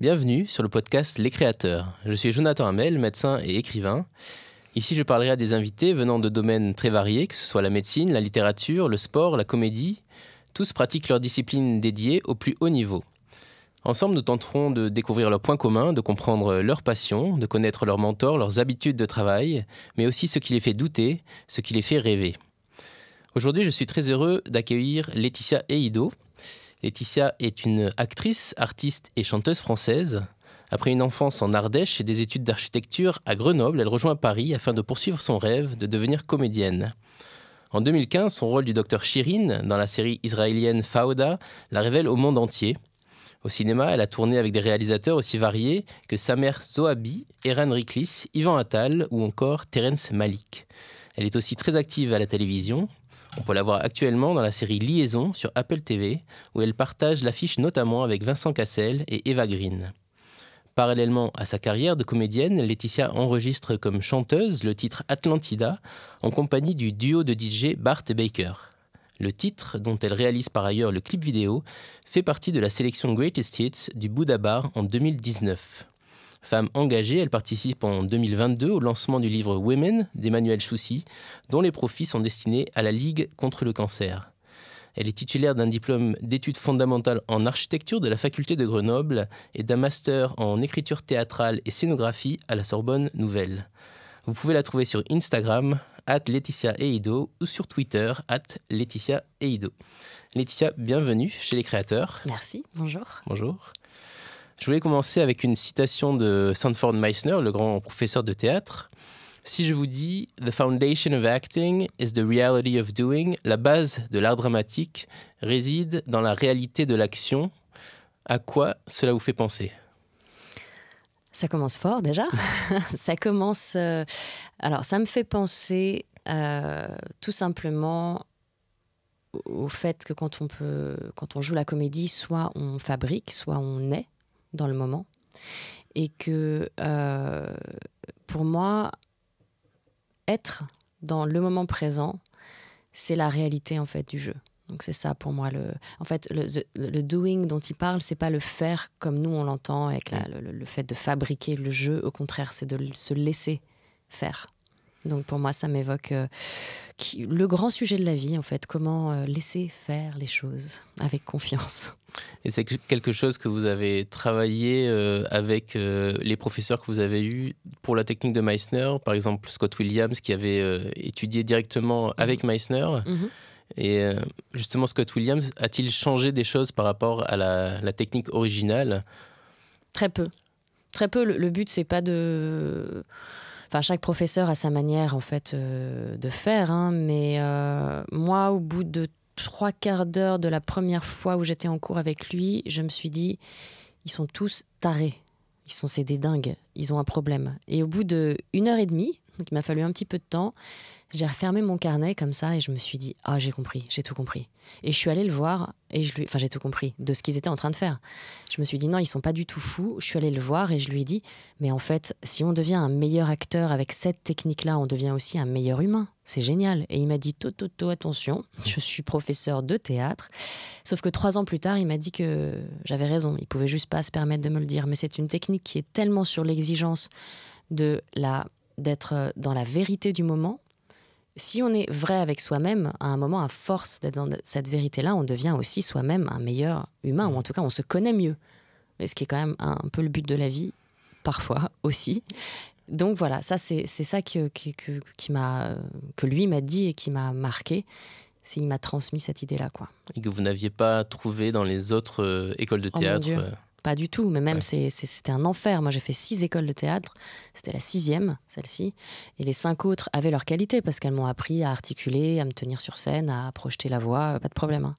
Bienvenue sur le podcast Les Créateurs. Je suis Jonathan Hamel, médecin et écrivain. Ici, je parlerai à des invités venant de domaines très variés, que ce soit la médecine, la littérature, le sport, la comédie. Tous pratiquent leur discipline dédiée au plus haut niveau. Ensemble, nous tenterons de découvrir leurs points communs, de comprendre leurs passions, de connaître leurs mentors, leurs habitudes de travail, mais aussi ce qui les fait douter, ce qui les fait rêver. Aujourd'hui, je suis très heureux d'accueillir Laetitia Eido, Laetitia est une actrice, artiste et chanteuse française. Après une enfance en Ardèche et des études d'architecture à Grenoble, elle rejoint Paris afin de poursuivre son rêve de devenir comédienne. En 2015, son rôle du docteur Shirin dans la série israélienne Fauda la révèle au monde entier. Au cinéma, elle a tourné avec des réalisateurs aussi variés que Samer Zoabi, Eran Riklis, Ivan Attal ou encore Terence Malik. Elle est aussi très active à la télévision, on peut la voir actuellement dans la série Liaison sur Apple TV, où elle partage l'affiche notamment avec Vincent Cassel et Eva Green. Parallèlement à sa carrière de comédienne, Laetitia enregistre comme chanteuse le titre Atlantida en compagnie du duo de DJ Bart et Baker. Le titre, dont elle réalise par ailleurs le clip vidéo, fait partie de la sélection Greatest Hits du Bouddha Bar en 2019. Femme engagée, elle participe en 2022 au lancement du livre Women d'Emmanuel Soucy, dont les profits sont destinés à la Ligue contre le cancer. Elle est titulaire d'un diplôme d'études fondamentales en architecture de la faculté de Grenoble et d'un master en écriture théâtrale et scénographie à la Sorbonne Nouvelle. Vous pouvez la trouver sur Instagram, at Laetitia Eido, ou sur Twitter, at Laetitia Eido. Laetitia, bienvenue chez les créateurs. Merci, bonjour. Bonjour. Je voulais commencer avec une citation de Sanford Meisner, le grand professeur de théâtre. Si je vous dis The foundation of acting is the reality of doing, la base de l'art dramatique réside dans la réalité de l'action, à quoi cela vous fait penser Ça commence fort déjà. ça commence. Euh, alors, ça me fait penser euh, tout simplement au fait que quand on, peut, quand on joue la comédie, soit on fabrique, soit on est dans le moment. Et que euh, pour moi, être dans le moment présent, c'est la réalité en fait du jeu. Donc c'est ça pour moi le. En fait, le, doing dont il parle, c'est pas le faire comme nous on l'entend avec mm. le, fait de fabriquer le jeu. Au contraire, c'est de se laisser faire. Donc pour moi, ça m'évoque euh, le grand sujet de la vie, en fait, comment euh, laisser faire les choses avec confiance. Et c'est quelque chose que vous avez travaillé euh, avec les professeurs que vous avez eus pour la technique de Meissner, par exemple Scott Williams qui avait étudié directement mhm. avec Meissner. Mhm. Et justement, Scott Williams, a-t-il changé des choses par rapport à la, technique originale Très peu. Très peu. Le, le but, c'est pas de Enfin, chaque professeur a sa manière en fait euh, de faire, hein, mais euh, moi, au bout de trois quarts d'heure de la première fois où j'étais en cours avec lui, je me suis dit, ils sont tous tarés, ils sont c'est des dingues, ils ont un problème. Et au bout de une heure et demie, donc il m'a fallu un petit peu de temps, j'ai refermé mon carnet comme ça et je me suis dit ah j'ai compris, j'ai tout compris. Et je suis allée le voir et je lui enfin j'ai tout compris de ce qu'ils étaient en train de faire. Je me suis dit non, ils sont pas du tout fous. Je suis allée le voir et je lui ai dit mais en fait, si on devient un meilleur acteur avec cette technique-là, on devient aussi un meilleur humain. C'est génial. Et il m'a dit Toto, to, attention, je suis professeur de théâtre. Sauf que trois ans plus tard, il m'a dit que j'avais raison. Il pouvait juste pas se permettre de me le dire. Mais c'est une technique qui est tellement sur l'exigence de la d'être euh, dans la vérité du moment si on est vrai avec soi-même, à un moment, à force d'être dans cette vérité-là, on devient aussi soi-même un meilleur humain, ou en tout cas, on se connaît mieux. Et ce qui est quand même un, peu le but de la vie, parfois aussi. Donc voilà, ça c'est ça que, qui m'a, que lui m'a dit et qui m'a marqué. Il m'a transmis cette idée-là. quoi. Et que vous n'aviez pas trouvé dans les autres euh, écoles de oh théâtre euh, pas du tout, mais même c'était un enfer. Moi, j'ai fait six écoles de théâtre. C'était la sixième, celle-ci. Et les cinq autres avaient leur qualité parce qu'elles m'ont appris à articuler, à me tenir sur scène, à projeter la voix, euh, pas de problème. Hein.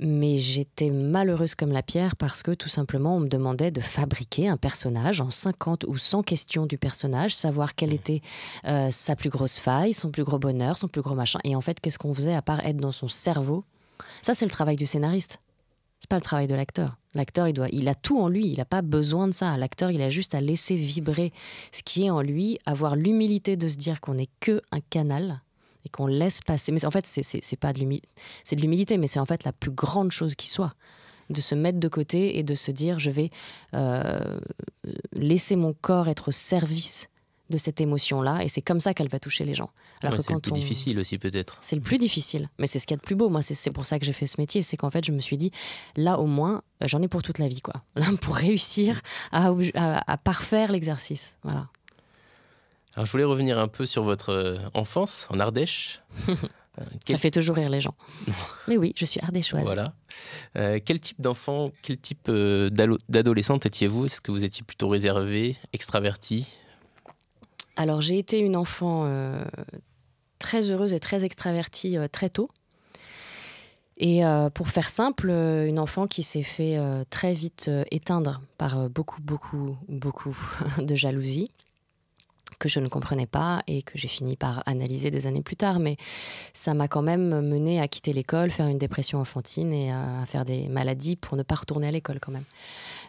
Mais j'étais malheureuse comme la pierre parce que tout simplement, on me demandait de fabriquer un personnage en 50 ou 100 questions du personnage, savoir quelle était euh, sa plus grosse faille, son plus gros bonheur, son plus gros machin. Et en fait, qu'est-ce qu'on faisait à part être dans son cerveau Ça, c'est le travail du scénariste pas le travail de l'acteur. L'acteur, il doit, il a tout en lui. Il n'a pas besoin de ça. L'acteur, il a juste à laisser vibrer ce qui est en lui, avoir l'humilité de se dire qu'on n'est que un canal et qu'on laisse passer. Mais en fait, c'est pas de l'humilité, c'est de l'humilité, mais c'est en fait la plus grande chose qui soit de se mettre de côté et de se dire je vais euh, laisser mon corps être au service de cette émotion-là, et c'est comme ça qu'elle va toucher les gens. c'est le plus difficile aussi peut-être. C'est le plus difficile, mais c'est ce qu'il y a de plus beau. Moi, c'est pour ça que j'ai fait ce métier, c'est qu'en fait, je me suis dit, là au moins, euh, j'en ai pour toute la vie, quoi. Là, pour réussir à, parfaire l'exercice, voilà. Alors, je voulais revenir un peu sur votre euh, enfance en Ardèche. Euh, ça fait toujours rire les gens. Mais oui, je suis ardéchoise. Voilà. quel type d'enfant, quel type d'adolescente étiez-vous Est-ce que vous étiez plutôt réservé, extraverti alors j'ai été une enfant euh, très heureuse et très extravertie euh, très tôt. Et euh, pour faire simple, une enfant qui s'est fait très vite éteindre par beaucoup, beaucoup, beaucoup de jalousie que je ne comprenais pas et que j'ai fini par analyser des années plus tard. Mais ça m'a quand même mené à quitter l'école, faire une dépression enfantine et à faire des maladies pour ne pas retourner à l'école quand même.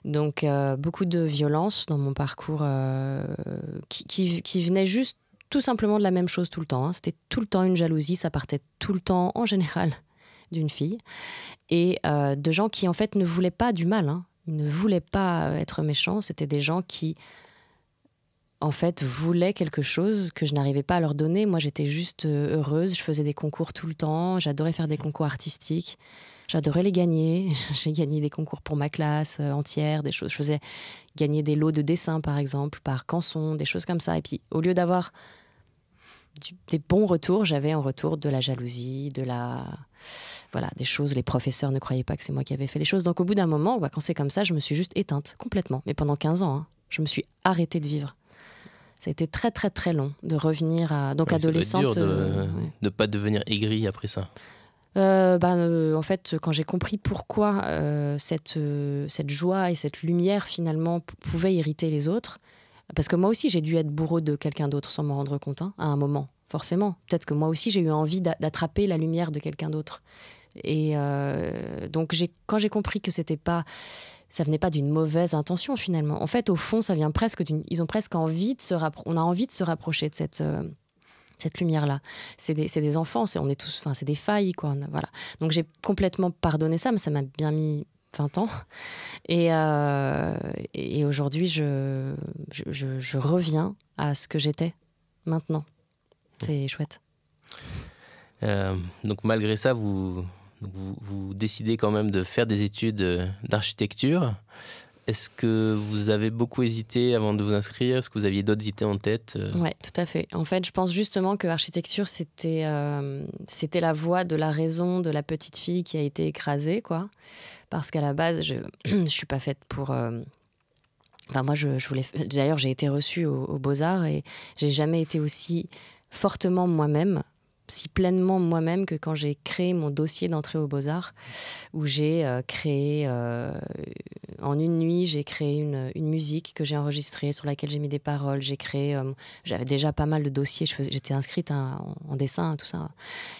Donc euh, beaucoup de violence dans mon parcours euh, qui, qui, venait juste tout simplement de la même chose tout le temps. Hein. C'était tout le temps une jalousie, ça partait tout le temps, en général, d'une fille. Et euh, de gens qui, en fait, ne voulaient pas du mal. Hein. Ils ne voulaient pas être méchants. C'était des gens qui, en fait, voulaient quelque chose que je n'arrivais pas à leur donner. Moi, j'étais juste heureuse. Je faisais des concours tout le temps. J'adorais faire des concours artistiques. J'adorais les gagner. J'ai gagné des concours pour ma classe euh, entière, des choses. Je faisais gagner des lots de dessins par exemple, par canson, des choses comme ça. Et puis, au lieu d'avoir des bons retours, j'avais en retour de la jalousie, de la voilà, des choses. Les professeurs ne croyaient pas que c'est moi qui avais fait les choses. Donc au bout d'un moment, bah, quand c'est comme ça, je me suis juste éteinte complètement. Mais pendant 15 ans, hein, je me suis arrêtée de vivre. Ça a été très très très long de revenir à donc adolescente. Ça dur de euh, ne pas devenir aigrie après ça. Euh, bah, euh, en fait, quand j'ai compris pourquoi euh, cette, joie et cette lumière finalement pouvaient irriter les autres, parce que moi aussi j'ai dû être bourreau de quelqu'un d'autre sans m'en rendre compte hein, à un moment, forcément. Peut-être que moi aussi j'ai eu envie d'attraper la lumière de quelqu'un d'autre. Et donc quand j'ai compris que c'était pas, ça venait pas d'une mauvaise intention finalement. En fait, au fond, ça vient presque d'une, ils ont presque envie de se on a envie de se rapprocher de cette cette lumière-là. C'est des, enfants, c'est, on est tous, enfin, c'est des failles, quoi. voilà. Donc j'ai complètement pardonné ça, mais ça m'a bien mis 20 ans. Euh, et, et aujourd'hui, je, je, reviens à ce que j'étais maintenant. C'est chouette. Euh, donc malgré ça, vous, vous, décidez quand même de faire des études euh, d'architecture. Est-ce que vous avez beaucoup hésité avant de vous inscrire Est-ce que vous aviez d'autres idées en tête euh? Oui, tout à fait. En fait, je pense justement que l'architecture euh, c'était la voie de la raison de la petite fille qui a été écrasée, quoi. Parce qu'à la base, je ne suis pas faite pour... Euh, enfin, moi, je, voulais. D'ailleurs, j'ai été reçue aux au Beaux-Arts et j'ai jamais été aussi fortement moi-même si pleinement moi-même que quand j'ai créé mon dossier d'entrée aux Beaux-Arts, où j'ai euh, créé, euh, en une nuit, j'ai créé une, une, musique que j'ai enregistrée, sur laquelle j'ai mis des paroles, j'ai créé, euh, j'avais déjà pas mal de dossiers, j'étais inscrite hein, en, dessin, tout ça.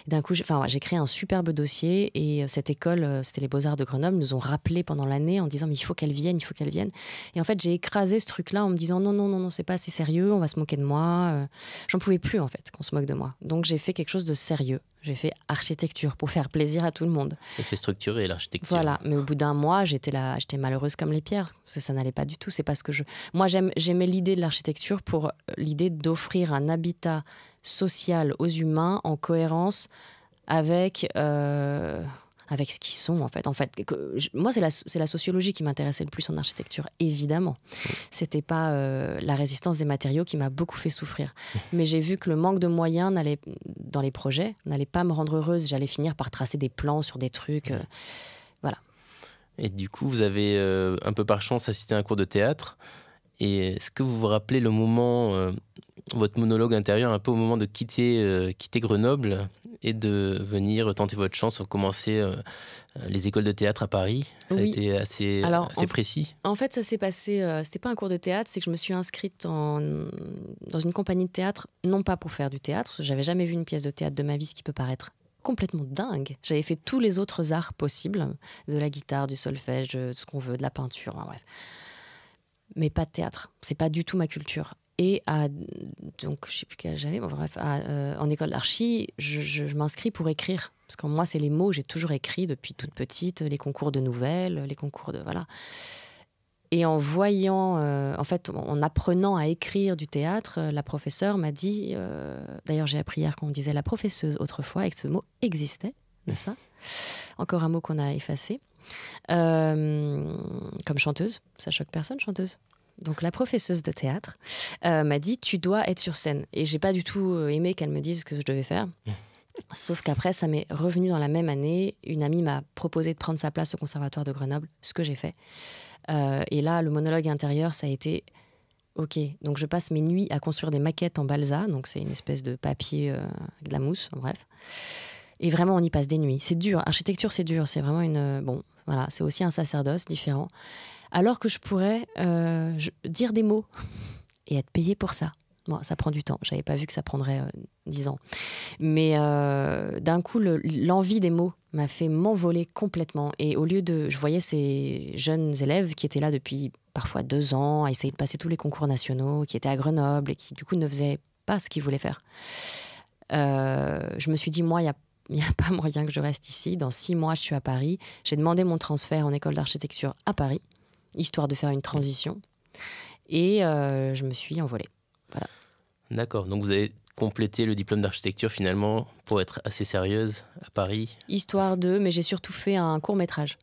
D'un coup, j'ai enfin, j'ai créé un superbe dossier et cette école, c'était les Beaux-Arts de Grenoble, nous ont rappelé pendant l'année en disant, mais il faut qu'elle vienne, il faut qu'elle vienne. Et en fait, j'ai écrasé ce truc-là en me disant, non, non, non, non, c'est pas assez sérieux, on va se moquer de moi. J'en pouvais plus, en fait, qu'on se moque de moi. Donc j'ai fait quelque chose de sérieux. J'ai fait architecture pour faire plaisir à tout le monde. Et c'est structuré l'architecture. Voilà, mais au bout d'un mois, j'étais là, j'étais malheureuse comme les pierres parce que ça n'allait pas du tout. C'est parce que je, moi, j'aimais l'idée de l'architecture pour euh, l'idée d'offrir un habitat social aux humains en cohérence avec. Euh, avec ce qu'ils sont en fait. En fait, moi c'est la, sociologie qui m'intéressait le plus en architecture, évidemment. C'était pas euh, la résistance des matériaux qui m'a beaucoup fait souffrir, mais j'ai vu que le manque de moyens n'allait dans les projets n'allait pas me rendre heureuse. J'allais finir par tracer des plans sur des trucs, euh, voilà. Et du coup, vous avez euh, un peu par chance assisté à un cours de théâtre. Et est-ce que vous vous rappelez le moment votre monologue intérieur un peu au moment de quitter, euh, quitter Grenoble et de venir tenter votre chance, commencer euh, euh, les écoles de théâtre à Paris. Ça a été assez, précis. En fait, ça s'est passé, ce c'était pas un cours de théâtre, c'est que je me suis inscrite dans une compagnie de théâtre, non pas pour faire du théâtre, j'avais jamais vu une pièce de théâtre de ma vie, ce qui peut paraître complètement dingue. J'avais fait tous les autres arts possibles, de la guitare, du solfège, de ce qu'on veut, de la peinture, bref mais pas de théâtre. C'est pas du tout ma culture. Et à, donc, je sais plus quel j'avais, bref, euh, en école d'archi, je, m'inscris pour écrire. Parce que moi, c'est les mots, j'ai toujours écrit depuis toute petite, les concours de nouvelles, les concours de. Voilà. Et en voyant, euh, en fait, en apprenant à écrire du théâtre, euh, la professeure m'a dit, d'ailleurs j'ai appris hier qu'on disait la professeuse autrefois et que ce mot existait, n'est-ce pas Encore un mot qu'on a effacé. comme chanteuse, ça choque personne, chanteuse donc la professeuse de théâtre, euh, m'a dit Tu dois être sur scène. Et j'ai pas du tout euh, aimé qu'elle me dise ce que je devais faire. Mmh. Sauf qu'après, ça m'est revenu dans la même année. Une amie m'a proposé de prendre sa place au Conservatoire de Grenoble, ce que j'ai fait. Euh, et là, le monologue intérieur, ça a été Ok, donc je passe mes nuits à construire des maquettes en balsa, donc c'est une espèce de papier avec de la mousse, bref. Et vraiment, on y passe des nuits. C'est dur, architecture, c'est dur, c'est vraiment une. Bon, voilà, c'est aussi un sacerdoce différent alors que je pourrais euh, dire des mots et être payé pour ça. ça prend du temps, j'avais pas vu que ça prendrait euh, dix ans. Mais euh, d'un coup, l'envie des mots m'a fait m'envoler complètement. Et au lieu de... Je voyais ces jeunes élèves qui étaient là depuis parfois deux ans, à essayer de passer tous les concours nationaux, qui étaient à Grenoble et qui du coup ne faisaient pas ce qu'ils voulaient faire. je me suis dit, moi, il n'y a pas moyen que je reste ici. Dans six mois, je suis à Paris. J'ai demandé mon transfert en école d'architecture à Paris histoire de faire une transition. Et euh, je me suis envolée. Voilà. D'accord. Donc vous avez complété le diplôme d'architecture finalement pour être assez sérieuse à Paris Histoire de, mais j'ai surtout fait un court métrage.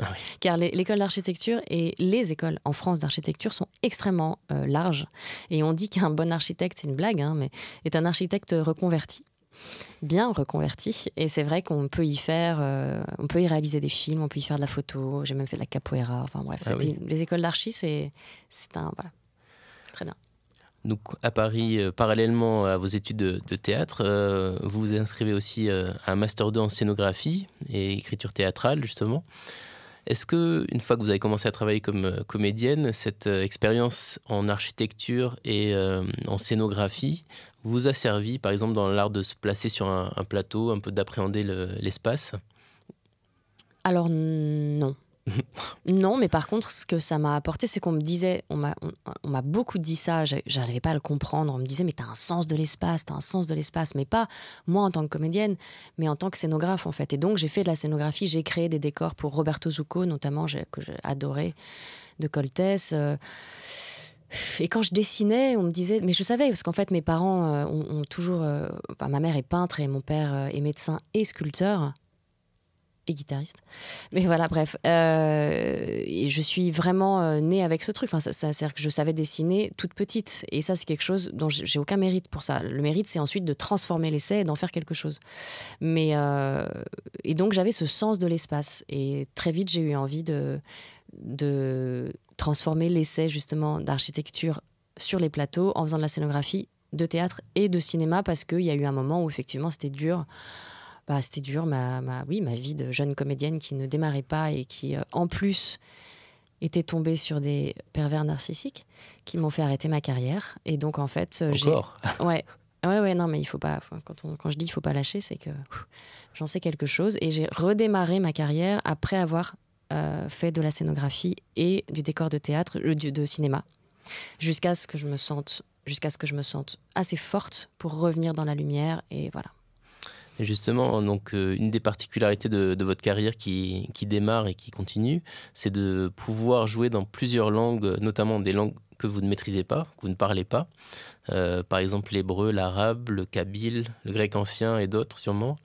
Ah Car l'école d'architecture et les écoles en France d'architecture sont extrêmement euh, larges. Et on dit qu'un bon architecte, c'est une blague, hein, mais est un architecte reconverti bien reconverti. Et c'est vrai qu'on peut y faire, euh, on peut y réaliser des films, on peut y faire de la photo. J'ai même fait de la capoeira. Enfin bref, ah les écoles d'archi, c'est un voilà, très bien. Donc à Paris, euh, parallèlement à vos études de, théâtre, euh, vous vous inscrivez aussi à un master 2 en scénographie et écriture théâtrale justement. Est-ce que, une fois que vous avez commencé à travailler comme euh, comédienne, cette euh, expérience en architecture et euh, en scénographie vous a servi, par exemple, dans l'art de se placer sur un, plateau, un peu d'appréhender l'espace alors non, non, mais par contre, ce que ça m'a apporté, c'est qu'on me disait, on m'a beaucoup dit ça, j'arrivais pas à le comprendre. On me disait, mais t'as un sens de l'espace, t'as un sens de l'espace, mais pas moi en tant que comédienne, mais en tant que scénographe en fait. Et donc, j'ai fait de la scénographie, j'ai créé des décors pour Roberto Zucco, notamment, que j'ai adoré, de Coltès. Euh. Et quand je dessinais, on me disait, mais je savais, parce qu'en fait, mes parents euh, ont, toujours. Euh, ma mère est peintre et mon père est médecin et sculpteur et guitariste. Mais voilà, bref. Euh, et je suis vraiment euh, née avec ce truc. Enfin, ça, c'est-à-dire que je savais dessiner toute petite. Et ça, c'est quelque chose dont j'ai aucun mérite pour ça. Le mérite, c'est ensuite de transformer l'essai et d'en faire quelque chose. Mais, euh, et donc, j'avais ce sens de l'espace. Et très vite, j'ai eu envie de, de transformer l'essai, justement, d'architecture sur les plateaux en faisant de la scénographie de théâtre et de cinéma parce qu'il y a eu un moment où effectivement c'était dur bah, c'était dur, ma, ma, oui, ma vie de jeune comédienne qui ne démarrait pas et qui, euh, en plus, était tombée sur des pervers narcissiques qui m'ont fait arrêter ma carrière. Et donc, en fait, j'ai. Ouais. Ouais, ouais, non, mais il faut pas. Quand, on, quand je dis il faut pas lâcher, c'est que j'en sais quelque chose. Et j'ai redémarré ma carrière après avoir euh, fait de la scénographie et du décor de théâtre, de cinéma, jusqu'à ce que je me sente, jusqu'à ce que je me sente assez forte pour revenir dans la lumière. Et voilà justement, donc, euh, une des particularités de, votre carrière qui, démarre et qui continue, c'est de pouvoir jouer dans plusieurs langues, notamment des langues que vous ne maîtrisez pas, que vous ne parlez pas. Euh, par exemple, l'hébreu, l'arabe, le kabyle, le grec ancien et d'autres sûrement.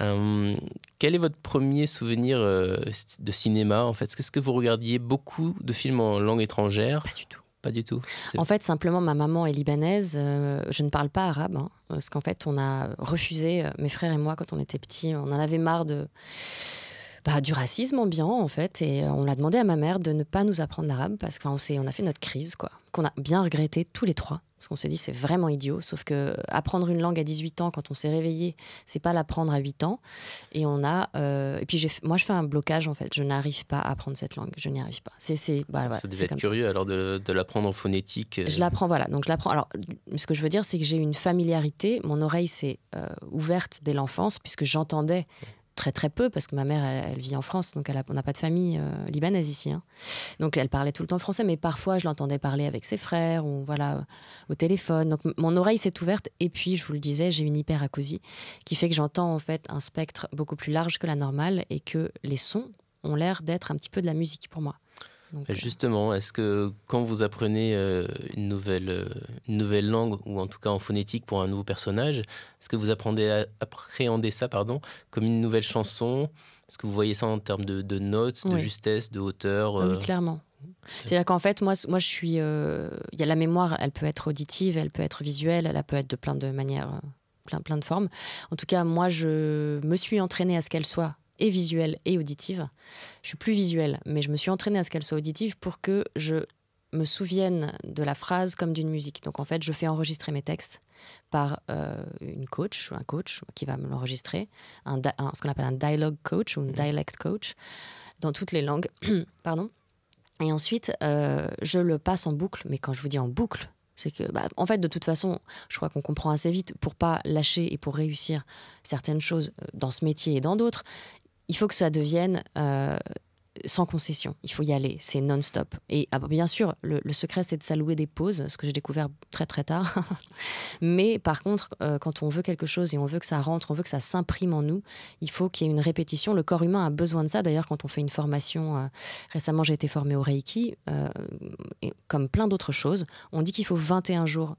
Euh, quel est votre premier souvenir de cinéma en fait Est-ce que vous regardiez beaucoup de films en langue étrangère Pas du tout. Pas du tout. En fait, simplement, ma maman est libanaise. Euh, je ne parle pas arabe, hein, parce qu'en fait, on a refusé, euh, mes frères et moi, quand on était petits, on en avait marre de... Bah, du racisme ambiant, en fait. Et euh, on l'a demandé à ma mère de ne pas nous apprendre l'arabe, parce qu'on on a fait notre crise, quoi. Qu'on a bien regretté tous les trois. Parce qu'on s'est dit, c'est vraiment idiot. Sauf que euh, apprendre une langue à 18 ans, quand on s'est réveillé, c'est pas l'apprendre à 8 ans. Et on a. Euh, et puis, moi, je fais un blocage, en fait. Je n'arrive pas à apprendre cette langue. Je n'y arrive pas. C'est. Bah, ça curieux, alors, de, de l'apprendre en phonétique. Euh. Je l'apprends, voilà. Donc, je l'apprends. Alors, ce que je veux dire, c'est que j'ai une familiarité. Mon oreille s'est ouverte dès l'enfance, puisque j'entendais très très peu parce que ma mère elle, vit en France donc elle on n'a pas de famille euh, libanaise ici hein. donc elle parlait tout le temps français mais parfois je l'entendais parler avec ses frères ou voilà au téléphone donc mon oreille s'est ouverte et puis je vous le disais j'ai une hyperacousie qui fait que j'entends en fait un spectre beaucoup plus large que la normale et que les sons ont l'air d'être un petit peu de la musique pour moi bah, euh, justement, est-ce que quand vous apprenez euh, une, nouvelle, euh, nouvelle langue, ou en tout cas en phonétique pour un nouveau personnage, est-ce que vous apprenez à appréhender ça pardon, comme une nouvelle chanson Est-ce que vous voyez ça en termes de, notes, de justesse, de hauteur ah Oui, clairement. C'est-à-dire qu'en fait, moi, moi, je suis. Il y a la mémoire, elle peut être auditive, elle peut être visuelle, elle peut être de plein de manières, plein, plein de formes. En tout cas, moi, je me suis entraînée à ce qu'elle soit et visuelle et auditive. Je suis plus visuelle, mais je me suis entraînée à ce qu'elle soit auditive pour que je me souvienne de la phrase comme d'une musique. Donc en fait, je fais enregistrer mes textes par euh, une coach, un coach qui va me l'enregistrer, ce qu'on appelle un dialogue coach ou un mhm. dialect coach, dans toutes les langues. Pardon. Et ensuite, euh, je le passe en boucle. Mais quand je vous dis en boucle, c'est que, bah, en fait, de toute façon, je crois qu'on comprend assez vite pour pas lâcher et pour réussir certaines choses euh, dans ce métier et dans d'autres il faut que ça devienne euh, sans concession. Il faut y aller, c'est non-stop. Et ah, bien sûr, le, secret, c'est de s'allouer des pauses, ce que j'ai découvert très très tard. Mais par contre, euh, quand on veut quelque chose et on veut que ça rentre, on veut que ça s'imprime en nous, il faut qu'il y ait une répétition. Le corps humain a besoin de ça. D'ailleurs, quand on fait une formation, euh, récemment j'ai été formée au Reiki, comme plein d'autres choses, on dit qu'il faut 21 jours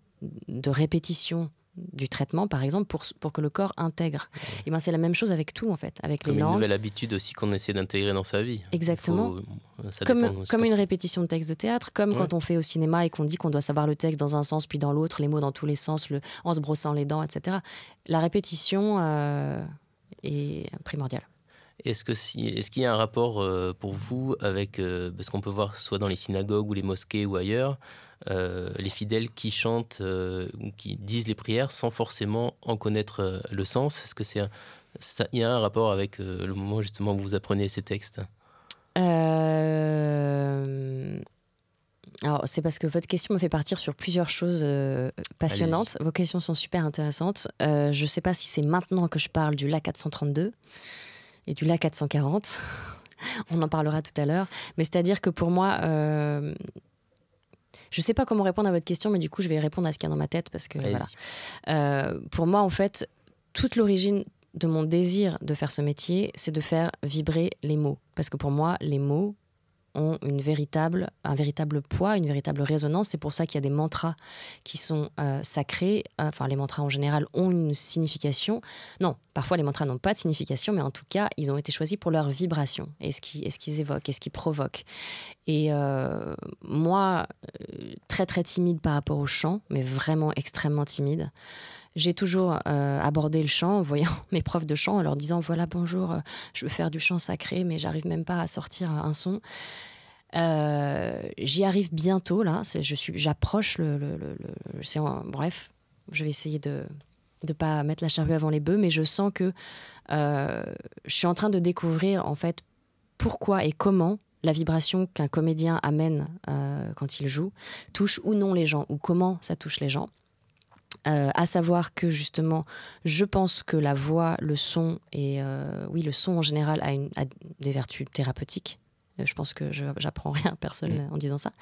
de répétition du traitement, par exemple, pour, pour que le corps intègre. Et eh ben c'est la même chose avec tout, en fait, avec comme les une nouvelle habitude aussi qu'on essaie d'intégrer dans sa vie. Exactement. comme, comme une répétition de texte de théâtre, comme quand on fait au cinéma et qu'on dit qu'on doit savoir le texte dans un sens puis dans l'autre, les mots dans tous les sens, en se brossant les dents, etc. La répétition euh, est primordiale. Est-ce que si, est-ce qu'il y a un rapport euh, pour vous avec euh, ce qu'on peut voir soit dans les synagogues ou les mosquées ou ailleurs euh, les fidèles qui chantent ou qui disent les prières sans forcément en connaître le sens Est-ce que c'est ça, y a un rapport avec le moment justement où vous apprenez ces textes alors, c'est parce que votre question me fait partir sur plusieurs choses passionnantes. Vos questions sont super intéressantes. je ne sais pas si c'est maintenant que je parle du LA 432 et du La 440. On en parlera tout à l'heure. Mais c'est-à-dire que pour moi, euh, je ne sais pas comment répondre à votre question, mais du coup, je vais répondre à ce qu'il y a dans ma tête parce que voilà. Euh, pour moi, en fait, toute l'origine de mon désir de faire ce métier, c'est de faire vibrer les mots. Parce que pour moi, les mots, ont une véritable, un véritable poids, une véritable résonance. C'est pour ça qu'il y a des mantras qui sont euh, sacrés. Enfin, les mantras en général ont une signification. Non, parfois les mantras n'ont pas de signification, mais en tout cas, ils ont été choisis pour leur vibration et ce qu'ils évoquent et ce qu'ils provoquent. Et euh, moi, euh, très très timide par rapport au chant, mais vraiment extrêmement timide j'ai toujours euh, abordé le chant en voyant mes profs de chant, en leur disant voilà, bonjour, euh, je veux faire du chant sacré, mais j'arrive même pas à sortir un son. Euh, j'y arrive bientôt, là. Je suis, j'approche le. bref, je vais essayer de ne pas mettre la charrue avant les bœufs, mais je sens que je suis en train de découvrir, en fait, pourquoi et comment la vibration qu'un comédien amène quand il joue touche ou non les gens, ou comment ça touche les gens. Euh, à savoir que justement, je pense que la voix, le son et euh, oui, le son en général a, des vertus thérapeutiques. Euh, je pense que j'apprends rien, personne mm. en disant ça,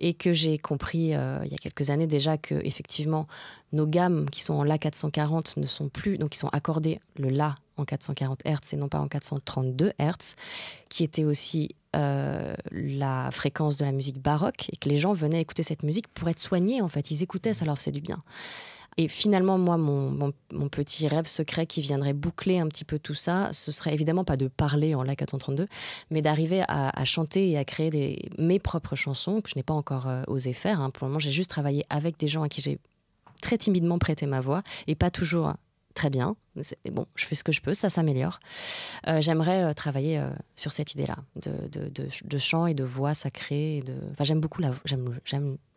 et que j'ai compris il y a quelques années déjà que effectivement nos gammes qui sont en la 440 ne sont plus, donc ils sont accordées le la en 440 Hz et non pas en 432 Hz, qui était aussi la fréquence de la musique baroque et que les gens venaient écouter cette musique pour être soignés en fait. Ils écoutaient, ça leur faisait du bien. Et finalement, moi, mon, petit rêve secret qui viendrait boucler un petit peu tout ça, ce serait évidemment pas de parler en la 432, mais d'arriver à, chanter et à créer des, mes propres chansons que je n'ai pas encore euh, osé faire. Hein. Pour le moment, j'ai juste travaillé avec des gens à qui j'ai très timidement prêté ma voix et pas toujours hein, très bien. Mais bon, je fais ce que je peux, ça s'améliore. Euh, j'aimerais euh, travailler sur cette idée-là, de, chant et de voix sacrée. Enfin, j'aime beaucoup la voix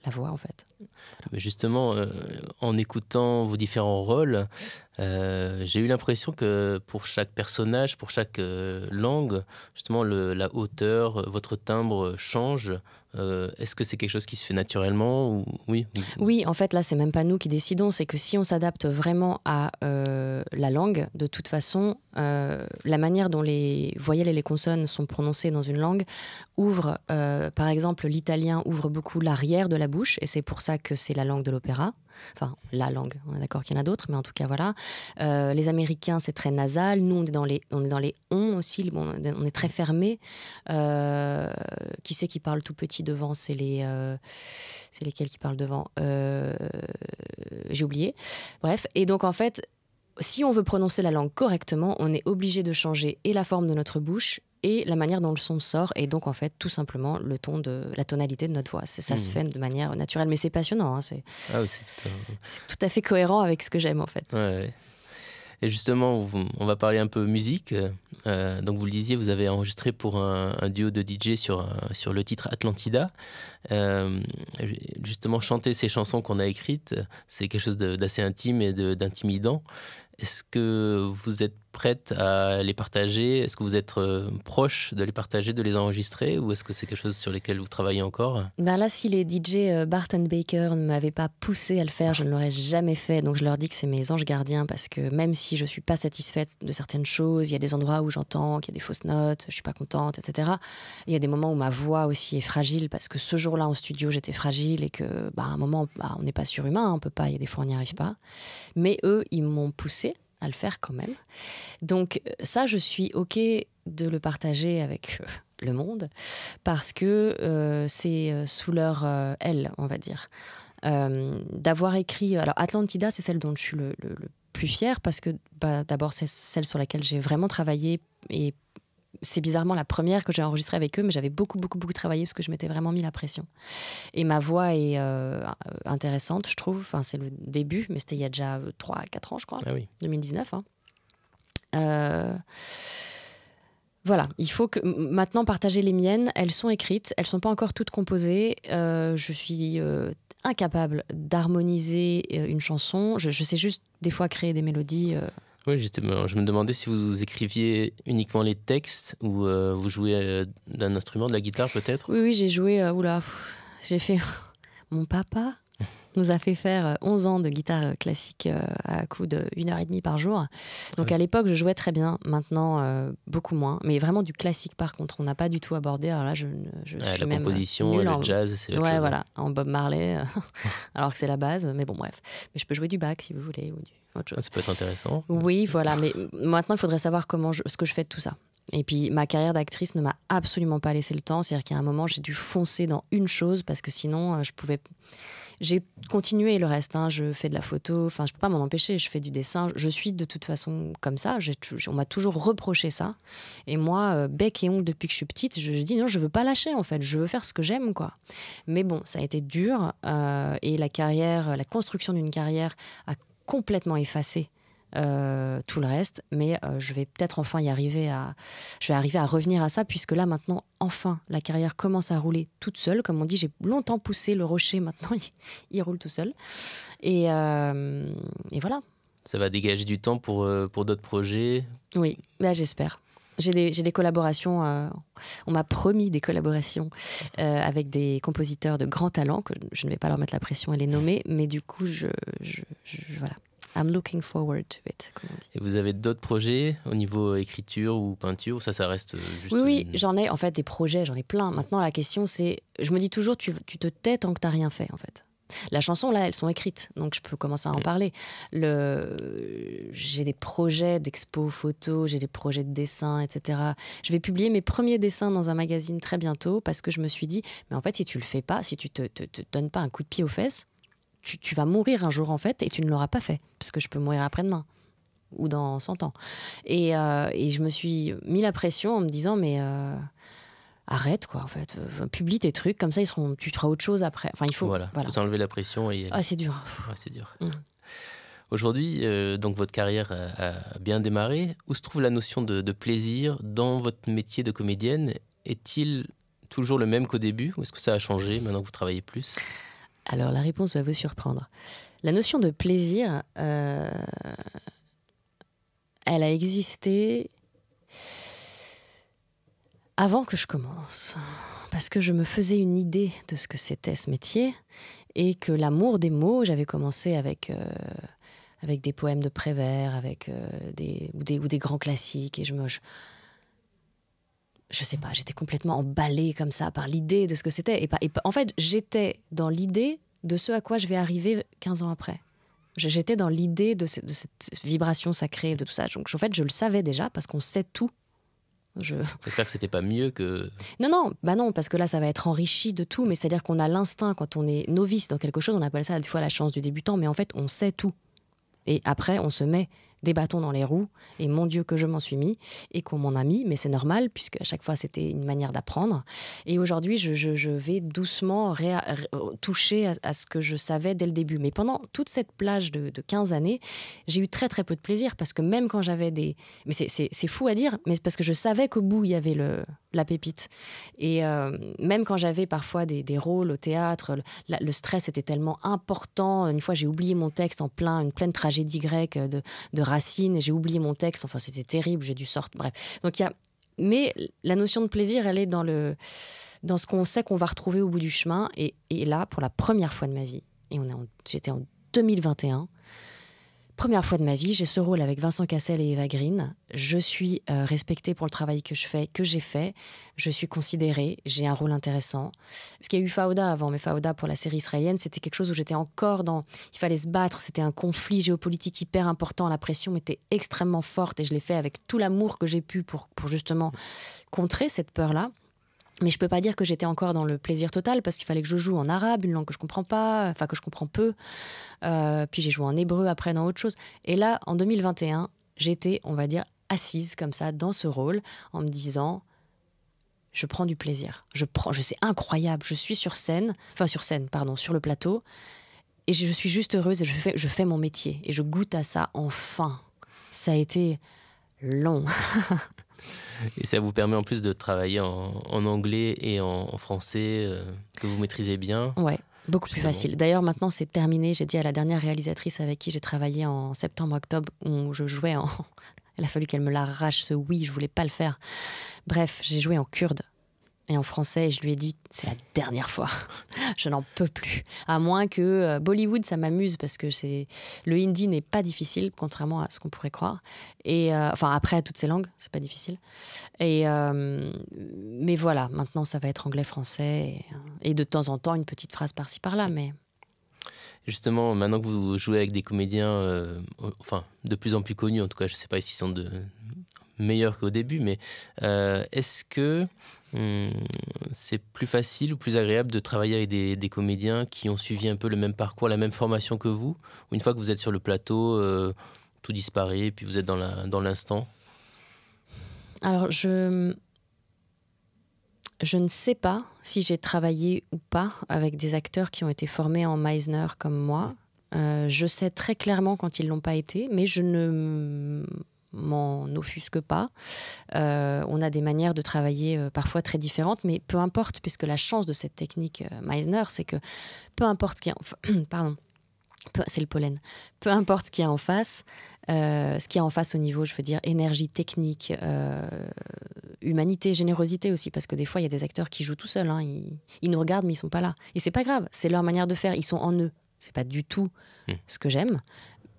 voir en fait. Justement, euh, en écoutant vos différents rôles, euh, j'ai eu l'impression que pour chaque personnage, pour chaque euh, langue, justement, la hauteur, euh, votre timbre change. Est-ce que c'est quelque chose qui se fait naturellement ou oui Oui, en fait, là, c'est même pas nous qui décidons. C'est que si on s'adapte vraiment à la langue, de toute façon, la manière dont les voyelles et les consonnes sont prononcées dans une langue ouvre, par exemple, l'italien ouvre beaucoup l'arrière de la bouche, et c'est pour ça que c'est la langue de l'opéra Enfin, la langue, on est d'accord qu'il y en a d'autres, mais en tout cas, voilà. Euh, les Américains, c'est très nasal. Nous, on est dans les, on, est dans les on aussi. Bon, on est très fermé. Euh, qui c'est qui parle tout petit devant C'est les. Euh, c'est lesquels qui parlent devant J'ai oublié. Bref. Et donc, en fait, si on veut prononcer la langue correctement, on est obligé de changer et la forme de notre bouche et la manière dont le son sort et donc en fait tout simplement le ton de la tonalité de notre voix. Ça se mmh. fait de manière naturelle, mais c'est passionnant. Hein, ah c'est tout, à... fait cohérent avec ce que j'aime en fait. Et justement, on va parler un peu musique. Euh, donc vous le disiez, vous avez enregistré pour un, un duo de DJ sur, euh, sur le titre Atlantida. Euh, justement chanter ces chansons qu'on a écrites, c'est quelque chose d'assez intime et d'intimidant. Est-ce que vous êtes prête à les partager Est-ce que vous êtes euh, proche de les partager, de les enregistrer Ou est-ce que c'est quelque chose sur lequel vous travaillez encore ben Là, si les DJ euh, Barton Baker ne m'avaient pas poussé à le faire, je ne l'aurais jamais fait. Donc je leur dis que c'est mes anges gardiens parce que même si je ne suis pas satisfaite de certaines choses, il y a des endroits où j'entends qu'il y a des fausses notes, je ne suis pas contente, etc. Il y a des moments où ma voix aussi est fragile parce que ce jour là en studio, j'étais fragile et que, bah, à un moment, bah, on n'est pas surhumain, on peut pas, il y a des fois, on n'y arrive pas. Mais eux, ils m'ont poussé à le faire quand même. Donc, ça, je suis OK de le partager avec euh, le monde parce que euh, c'est euh, sous leur aile, on va dire. D'avoir écrit. Alors, Atlantida, c'est celle dont je suis le, plus fier parce que bah, d'abord, c'est celle sur laquelle j'ai vraiment travaillé et c'est bizarrement la première que j'ai enregistrée avec eux, mais j'avais beaucoup, beaucoup, beaucoup travaillé parce que je m'étais vraiment mis la pression. Et ma voix est euh, intéressante, je trouve. c'est le début, mais c'était il y a déjà 3-4 ans, je crois, 2019. Ah hein. euh, voilà, il faut que maintenant partager les miennes. Elles sont écrites, elles sont pas encore toutes composées. Euh, je suis incapable d'harmoniser une chanson. Je, sais juste des fois créer des mélodies. Oui, je me demandais si vous écriviez uniquement les textes ou euh, vous jouez euh, d'un instrument, de la guitare peut-être Oui, oui, j'ai joué. Euh, oula, j'ai fait. Mon papa nous a fait faire 11 ans de guitare classique à coup de heure et demie par jour. Donc à l'époque, je jouais très bien. Maintenant, beaucoup moins. Mais vraiment du classique, par contre, on n'a pas du tout abordé. Alors là, je, je suis la même composition, le en... jazz, c'est ouais, voilà, hein. en Bob Marley, alors que c'est la base. Mais bon, bref. Mais je peux jouer du bac si vous voulez ou du ah, ça peut être intéressant. Oui, voilà. Mais maintenant, il faudrait savoir comment ce que je fais de tout ça. Et puis, ma carrière d'actrice ne m'a absolument pas laissé le temps. C'est-à-dire qu'à un moment, j'ai dû foncer dans une chose parce que sinon, euh, je pouvais. J'ai continué le reste. Hein. Je fais de la photo. Enfin, je peux pas m'en empêcher. Je fais du dessin. Je suis de toute façon comme ça. On m'a toujours reproché ça. Et moi, euh, bec et ongle depuis que je suis petite, je, dis non, je veux pas lâcher en fait. Je veux faire ce que j'aime, quoi. Mais bon, ça a été dur. Euh, et la carrière, la construction d'une carrière a complètement effacé, euh, tout le reste, mais euh, je vais peut-être enfin y arriver à, je vais arriver à revenir à ça puisque là maintenant enfin la carrière commence à rouler toute seule, comme on dit, j'ai longtemps poussé le rocher, maintenant il, roule tout seul euh, et, voilà. Ça va dégager du temps pour pour d'autres projets. Oui, ben j'espère. J'ai des, des, collaborations, euh, on m'a promis des collaborations euh, avec des compositeurs de grand talent, que je ne vais pas leur mettre la pression à les nommer, mais du coup, je, je, voilà. I'm looking forward to it. Et vous avez d'autres projets au niveau écriture ou peinture Ça, ça reste juste. Oui, j'en ai en fait des projets, j'en ai plein. Maintenant, la question c'est, je me dis toujours, tu, tu te tais tant que tu n'as rien fait en fait. La chanson, là, elles sont écrites, donc je peux commencer à en mm. parler. Le... J'ai des projets d'expo photo, j'ai des projets de dessin, etc. Je vais publier mes premiers dessins dans un magazine très bientôt parce que je me suis dit, mais en fait, si tu le fais pas, si tu te, te, donnes pas un coup de pied aux fesses, tu, vas mourir un jour en fait et tu ne l'auras pas fait parce que je peux mourir après-demain ou dans 100 ans. Euh, et, je me suis mis la pression en me disant, mais. Euh, arrête quoi en fait publie tes trucs comme ça ils seront tu feras autre chose après enfin il faut voilà, enlever la pression et ah c'est dur hein. c'est dur mmh. aujourd'hui euh, donc votre carrière a, bien démarré où se trouve la notion de, plaisir dans votre métier de comédienne est-il toujours le même qu'au début ou est-ce que ça a changé maintenant que vous travaillez plus alors la réponse va vous surprendre la notion de plaisir euh, elle a existé avant que je commence, parce que je me faisais une idée de ce que c'était ce métier et que l'amour des mots, j'avais commencé avec, euh, avec des poèmes de Prévert, avec, euh, des, ou, des, ou des grands classiques, et je me. Je, sais pas, j'étais complètement emballée comme ça par l'idée de ce que c'était. Et, en fait, j'étais dans l'idée de ce à quoi je vais arriver 15 ans après. J'étais dans l'idée de, de, cette vibration sacrée, de tout ça. Donc, en fait, je le savais déjà parce qu'on sait tout J'espère que c'était pas mieux que. Non, non, bah non, parce que là, ça va être enrichi de tout, mais c'est-à-dire qu'on a l'instinct quand on est novice dans quelque chose, on appelle ça des fois la chance du débutant, mais en fait, on sait tout. Et après, on se met des bâtons dans les roues. Et mon Dieu, que je m'en suis mis et qu'on m'en a mis, mais c'est normal, puisque à chaque fois, c'était une manière d'apprendre. Et aujourd'hui, je, vais doucement euh, toucher à, ce que je savais dès le début. Mais pendant toute cette plage de, de 15 années, j'ai eu très, très peu de plaisir, parce que même quand j'avais des. Mais c'est fou à dire, mais parce que je savais qu'au bout, il y avait le, la pépite. Et euh, même quand j'avais parfois des, rôles au théâtre, le, stress était tellement important. Une fois, j'ai oublié mon texte en plein, une pleine tragédie grecque de, de Racine, et j'ai oublié mon texte. Enfin, c'était terrible, j'ai dû sortir. Bref. Donc, y Mais la notion de plaisir, elle est dans, le, dans ce qu'on sait qu'on va retrouver au bout du chemin. Et, et là, pour la première fois de ma vie, et on est j'étais en 2021, Première fois de ma vie, j'ai ce rôle avec Vincent Cassel et Eva Green. Je suis euh, respectée pour le travail que je fais, que j'ai fait. Je suis considérée, j'ai un rôle intéressant. Parce qu'il y a eu Fauda avant, mais Fauda pour la série israélienne, c'était quelque chose où j'étais encore dans. Il fallait se battre, c'était un conflit géopolitique hyper important. La pression était extrêmement forte et je l'ai fait avec tout l'amour que j'ai pu pour, pour justement contrer cette peur-là. Mais je peux pas dire que j'étais encore dans le plaisir total parce qu'il fallait que je joue en arabe, une langue que je comprends pas, enfin que je comprends peu. Euh, puis j'ai joué en hébreu après dans autre chose. Et là, en 2021, j'étais, on va dire, assise comme ça dans ce rôle en me disant je prends du plaisir. Je prends, je sais incroyable. Je suis sur scène, enfin sur scène, pardon, sur le plateau, et je, suis juste heureuse et je fais mon métier et je goûte à ça enfin. Ça a été long. Et ça vous permet en plus de travailler en, anglais et en, français euh, que vous maîtrisez bien. Ouais. Beaucoup plus facile. D'ailleurs, maintenant, c'est terminé. J'ai dit à la dernière réalisatrice avec qui j'ai travaillé en septembre-octobre, où je jouais en. Il a fallu qu'elle me l'arrache ce oui, je voulais pas le faire. Bref, j'ai joué en kurde et en français. Et je lui ai dit, c'est la dernière fois. je n'en peux plus. À moins que euh, Bollywood, ça m'amuse parce que c'est le hindi n'est pas difficile, contrairement à ce qu'on pourrait croire. Et euh, enfin, après, toutes ces langues, c'est pas difficile. Et euh, mais voilà, maintenant, ça va être anglais-français et, de temps en temps une petite phrase par-ci par-là, mais. Justement, maintenant que vous jouez avec des comédiens, enfin, de plus en plus connus, en tout cas, je ne sais pas s'ils sont de meilleurs qu'au début, mais est-ce que Hmm, c'est plus facile ou plus agréable de travailler avec des, comédiens qui ont suivi un peu le même parcours, la même formation que vous Une fois que vous êtes sur le plateau, euh, tout disparaît, puis vous êtes dans l'instant Alors, je, je ne sais pas si j'ai travaillé ou pas avec des acteurs qui ont été formés en Meisner comme moi. Euh, je sais très clairement quand ils l'ont pas été, mais je ne m'en offusque pas. Euh, on a des manières de travailler euh, parfois très différentes, mais peu importe, puisque la chance de cette technique euh, Meissner c'est que peu importe qui, enfin, pardon, c'est le pollen. Peu importe ce qu'il y a en face, ce qui y a en face au niveau, je veux dire, énergie technique, humanité, générosité aussi, parce que des fois, il y a des acteurs qui jouent tout seuls. Hein. ils, nous regardent, mais ils sont pas là. Et c'est pas grave, c'est leur manière de faire. Ils sont en eux. C'est pas du tout hmm. ce que j'aime,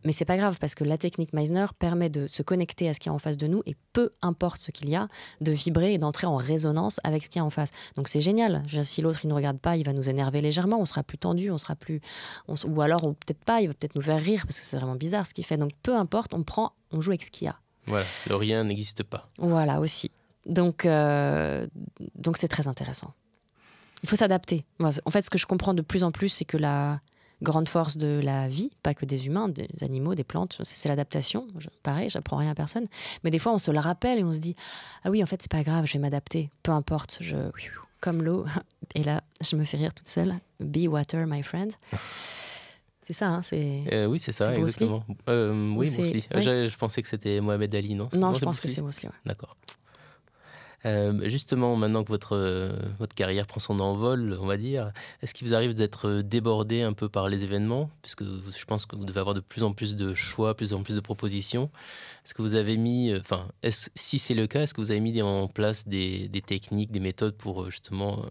mais c'est pas grave parce que la technique Meisner permet de se connecter à ce qu'il y a en face de nous et peu importe ce qu'il y a, de vibrer et d'entrer en résonance avec ce qu'il y a en face. Donc c'est génial. Si l'autre il ne regarde pas, il va nous énerver légèrement, on sera plus tendu, on sera plus, ou alors peut-être pas, il va peut-être nous faire rire parce que c'est vraiment bizarre ce qu'il fait. Donc peu importe, on prend, on joue avec ce qu'il y a. Voilà, le rien n'existe pas. Voilà aussi. Donc euh, donc c'est très intéressant. Il faut s'adapter. En fait, ce que je comprends de plus en plus, c'est que la grande force de la vie, pas que des humains, des animaux, des plantes, c'est l'adaptation. Pareil, j'apprends rien à personne. Mais des fois, on se le rappelle et on se dit Ah oui, en fait, c'est pas grave, je vais m'adapter. Peu importe, je, comme l'eau. Et là, je me fais rire toute seule. Be water, my friend. C'est ça, hein, c'est. Euh, oui, c'est ça, exactement. Euh, oui, Bruce Je, pensais que c'était Mohamed Ali, non Non, je pense que c'est Bruce D'accord. Euh, justement, maintenant que votre, euh, votre carrière prend son envol, on va dire, est-ce qu'il vous arrive d'être euh, débordé un peu par les événements Puisque je pense que vous devez avoir de plus en plus de choix, plus en plus de propositions. Est-ce que vous avez mis, enfin, si c'est le cas, est-ce que vous avez mis en place des, techniques, des méthodes pour justement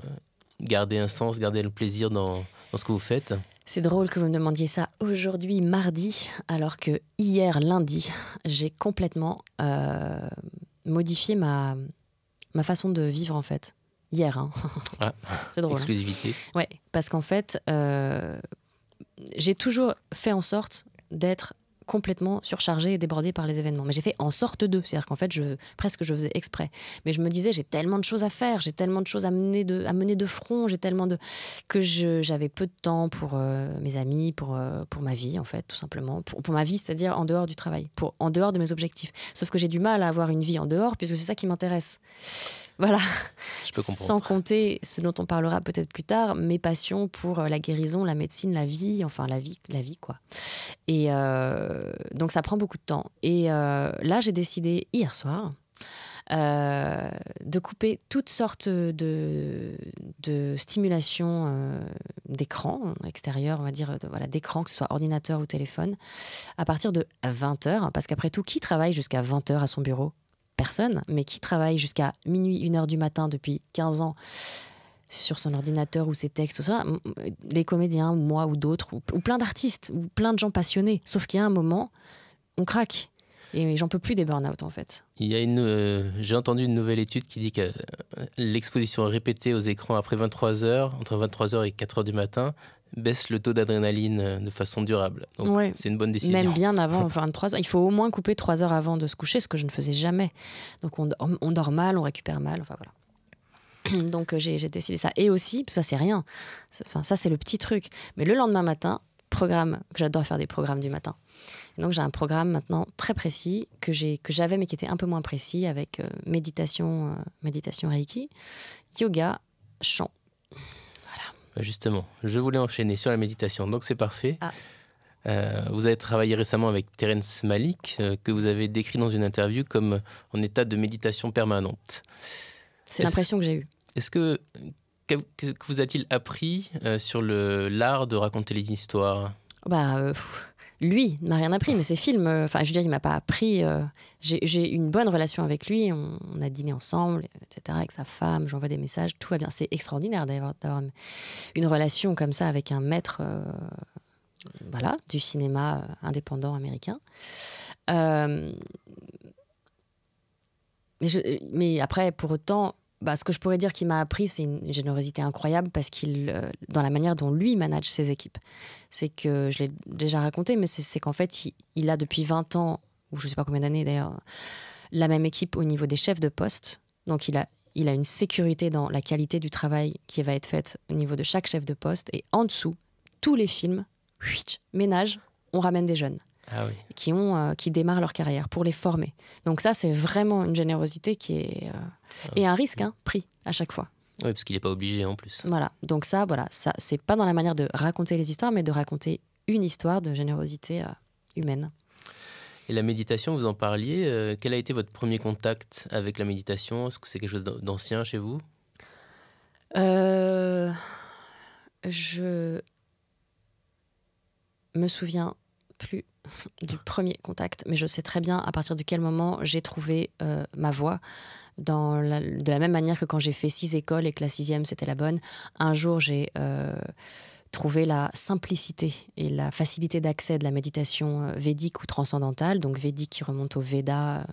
garder un sens, garder le plaisir dans, dans ce que vous faites c'est drôle que vous me demandiez ça aujourd'hui, mardi, alors que hier, lundi, j'ai complètement modifié ma, ma façon de vivre en fait. Hier, hein. ah, c'est drôle. Hein. Exclusivité. Ouais, parce qu'en fait, euh, j'ai toujours fait en sorte d'être complètement surchargée et débordée par les événements. Mais j'ai fait en sorte d'eux. C'est-à-dire qu'en fait, je, presque je faisais exprès. Mais je me disais, j'ai tellement de choses à faire, j'ai tellement de choses à mener de, à de front, j'ai tellement de. que j'avais peu de temps pour euh, mes amis, pour, euh, pour ma vie, en fait, tout simplement. Pour, ma vie, c'est-à-dire en dehors du travail, pour, en dehors de mes objectifs. Sauf que j'ai du mal à avoir une vie en dehors, puisque c'est ça qui m'intéresse. Voilà. Sans compter ce dont on parlera peut-être plus tard, mes passions pour euh, la guérison, la médecine, la vie, enfin la vie, la vie quoi. Et euh, donc ça prend beaucoup de temps. Et euh, là, j'ai décidé hier soir. de couper toutes sortes de, de stimulation d'écran extérieur, on va dire, voilà, d'écran, que ce soit ordinateur ou téléphone, à partir de 20h, parce qu'après tout, qui travaille jusqu'à 20h à son bureau personne, mais qui travaille jusqu'à minuit, 1h du matin depuis 15 ans sur son ordinateur ou ses textes, ou ça, les comédiens, moi ou d'autres, ou, plein d'artistes, ou plein de gens passionnés. Sauf qu'il y a un moment, on craque. Et j'en peux plus des burn-out en fait. Il une, euh, j'ai entendu une nouvelle étude qui dit que euh, l'exposition est répétée aux écrans après 23 h entre 23 h et 4 h du matin, baisse le taux d'adrénaline euh, de façon durable. Donc c'est une bonne décision. Même bien avant, enfin trois heures. Il faut au moins couper 3 heures avant de se coucher, ce que je ne faisais jamais. Donc on, dort mal, on récupère mal, enfin voilà. Donc euh, j'ai décidé ça. Et aussi, ça c'est rien. Enfin ça c'est le petit truc. Mais le lendemain matin, programme, j'adore faire des programmes du matin. donc j'ai un programme maintenant très précis que j'avais mais qui était un peu moins précis avec euh, méditation, méditation Reiki, yoga, chant bah, justement, je voulais enchaîner sur la méditation, donc c'est parfait. Ah. Euh, vous avez travaillé récemment avec Terence Malik, euh, que vous avez décrit dans une interview comme en état de méditation permanente. C'est l'impression que j'ai eue. Est-ce que, que, vous a-t-il appris euh, sur l'art de raconter les histoires bah, lui m'a rien appris, mais ses films, euh, enfin, je veux dire, il m'a pas appris. Euh, j'ai une bonne relation avec lui, on, a dîné ensemble, etc., avec sa femme, j'envoie des messages, tout va bien. C'est extraordinaire d'avoir une relation comme ça avec un maître euh, voilà, du cinéma indépendant américain. mais, après, pour autant, bah, ce que je pourrais dire qu'il m'a appris, c'est une générosité incroyable parce qu'il, euh, dans la manière dont lui manage ses équipes, c'est que je l'ai déjà raconté, mais c'est qu'en fait, il, a depuis 20 ans, ou je ne sais pas combien d'années d'ailleurs, la même équipe au niveau des chefs de poste. Donc, il a, il a une sécurité dans la qualité du travail qui va être faite au niveau de chaque chef de poste. Et en dessous, tous les films, ménage, on ramène des jeunes. Ah qui, ont, euh, qui démarrent leur carrière, pour les former. Donc ça, c'est vraiment une générosité qui est... Euh, ah et un risque, hein, pris à chaque fois. Oui, parce qu'il n'est pas obligé en plus. Voilà, donc ça, voilà, ça, c'est pas dans la manière de raconter les histoires, mais de raconter une histoire de générosité euh, humaine. Et la méditation, vous en parliez, quel a été votre premier contact avec la méditation Est-ce que c'est quelque chose d'ancien chez vous Je me souviens plus du premier contact, mais je sais très bien à partir de quel moment j'ai trouvé euh, ma voie. Dans de la même manière que quand j'ai fait six écoles et que la sixième c'était la bonne, un jour j'ai euh, trouvé la simplicité et la facilité d'accès de la méditation euh, védique ou transcendantale, donc védique qui remonte au Veda